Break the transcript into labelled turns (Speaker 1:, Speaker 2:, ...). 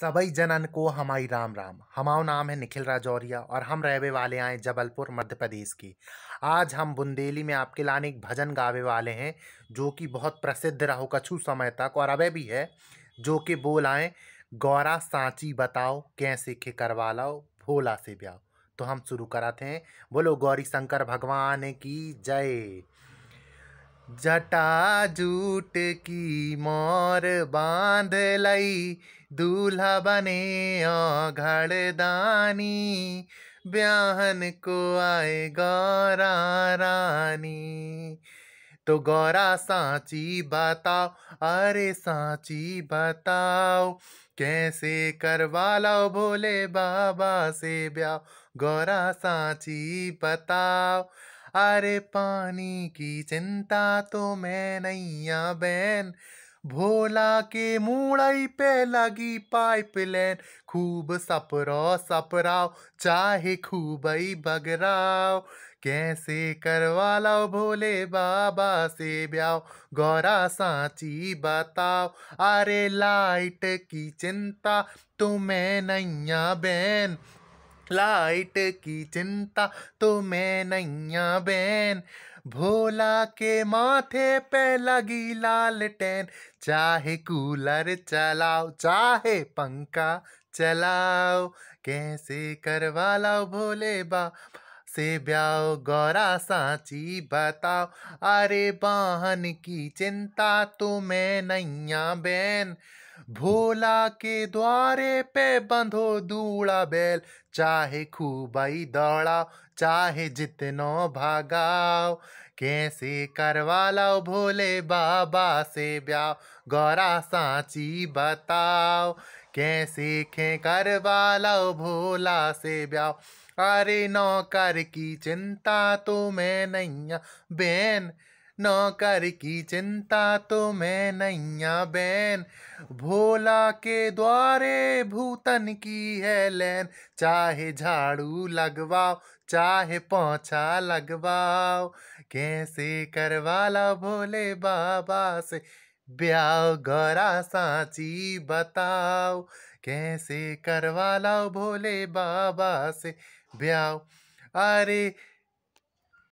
Speaker 1: सबई जनन को हमारी राम राम हमारो नाम है निखिल राजौरिया और हम रहे वाले आए जबलपुर मध्य प्रदेश की आज हम बुंदेली में आपके लाने एक भजन गावे वाले हैं जो कि बहुत प्रसिद्ध रहो कछु समय तक और अबे भी है जो कि बोल आए गौरा सांची बताओ कैसे खे करवा लाओ भोला से ब्याह तो हम शुरू कराते हैं बोलो गौरी शंकर भगवान की जय जटा जूट की मोर बांध लई दूल्हा बने घड़दानी ब्याहन को आए गौरा रानी तो गौरा साची बताओ अरे साँची बताओ कैसे करवा लो भोले बाबा से ब्याह गौरा साची बताओ अरे पानी की चिंता तो मैं नैया बैन भोला के मुड़ाई पे लगी पाइप पाइपलाइन खूब सपरो सपराओ चाहे खूब बगराओ कैसे करवा लो भोले बाबा से ब्याओ गौरा सांची बताओ अरे लाइट की चिंता तुम्हें तो नैया बैन लाइट की चिंता तो मैं नैया बैन भोला के माथे पे लगी लाल टेन चाहे कूलर चलाओ चाहे पंखा चलाओ कैसे करवा लाओ भोले बा से ब्याह गौरा सांची बताओ अरे बहन की चिंता तो मैं नैया बैन भोला के द्वारे पे बंधो दूड़ा बैल चाहे खूबाई दौड़ाओ चाहे जितनो भागाओ कैसे करवा लो भोले बाबा से ब्याह गौरा सांची बताओ कैसे खे करवा लो भोला से ब्याह अरे नौकर की चिंता तो मैं नहीं बेन नौकर की चिंता तो मैं नैया बैन भोला के द्वारे भूतन की है लैन चाहे झाड़ू लगवाओ चाहे पोछा लगवाओ कैसे करवा ला भोले बाबा से ब्याह गौरा साची बताओ कैसे करवा ला भोले बाबा से ब्याह अरे